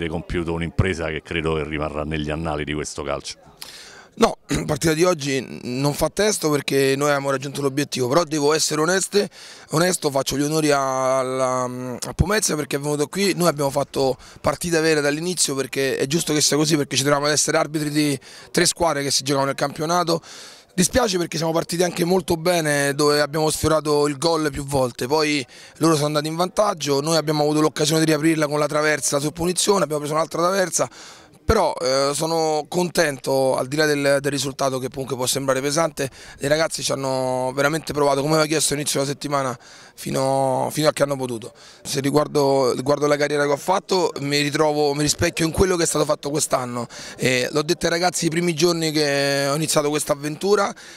avete compiuto un'impresa che credo che rimarrà negli annali di questo calcio. No, la partita di oggi non fa testo perché noi abbiamo raggiunto l'obiettivo, però devo essere oneste, onesto, faccio gli onori alla, a Pomezia perché è venuto qui, noi abbiamo fatto partita vera dall'inizio perché è giusto che sia così perché ci troviamo ad essere arbitri di tre squadre che si giocavano nel campionato, Dispiace perché siamo partiti anche molto bene dove abbiamo sfiorato il gol più volte, poi loro sono andati in vantaggio, noi abbiamo avuto l'occasione di riaprirla con la traversa su punizione, abbiamo preso un'altra traversa, però eh, sono contento al di là del, del, risultato che comunque può sembrare pesante i ragazzi ci hanno veramente provato come aveva chiesto all'inizio della settimana fino, fino, a che hanno potuto se riguardo, riguardo, la carriera che ho fatto mi ritrovo, mi rispecchio in quello che è stato fatto quest'anno l'ho detto ai ragazzi i primi giorni che ho iniziato questa avventura ho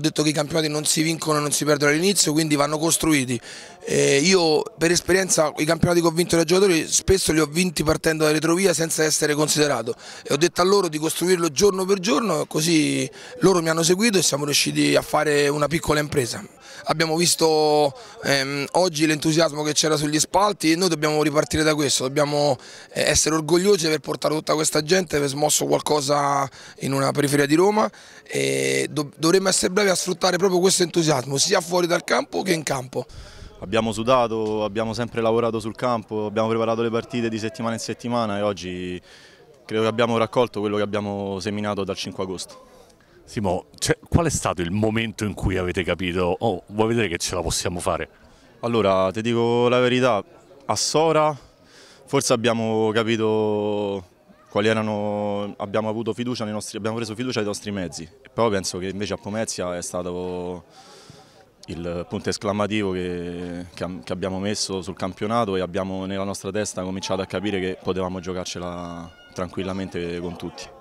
detto che i campionati non si vincono e non si perdono all'inizio quindi vanno costruiti io per esperienza i campionati che ho vinto dai giocatori spesso li ho vinti partendo da retrovia senza essere considerati superato e ho detto a loro di costruirlo giorno per giorno, così loro mi hanno seguito e siamo riusciti a fare una piccola impresa. Abbiamo visto ehm, oggi l'entusiasmo che c'era sugli spalti e noi dobbiamo ripartire da questo, dobbiamo eh, essere orgogliosi di aver portato tutta questa gente, aver smosso qualcosa in una periferia di Roma e do dovremmo essere bravi a sfruttare proprio questo entusiasmo sia fuori dal campo che in campo. Abbiamo sudato, abbiamo sempre lavorato sul campo, abbiamo preparato le partite di settimana in settimana e oggi Credo che abbiamo raccolto quello che abbiamo seminato dal 5 agosto. Simo, cioè, qual è stato il momento in cui avete capito, oh, vuoi vedere che ce la possiamo fare? Allora, ti dico la verità, a Sora forse abbiamo capito quali erano, abbiamo, avuto fiducia nei nostri, abbiamo preso fiducia ai nostri mezzi, però penso che invece a Pomezia è stato il punto esclamativo che, che, che abbiamo messo sul campionato e abbiamo nella nostra testa cominciato a capire che potevamo giocarcela tranquillamente con tutti.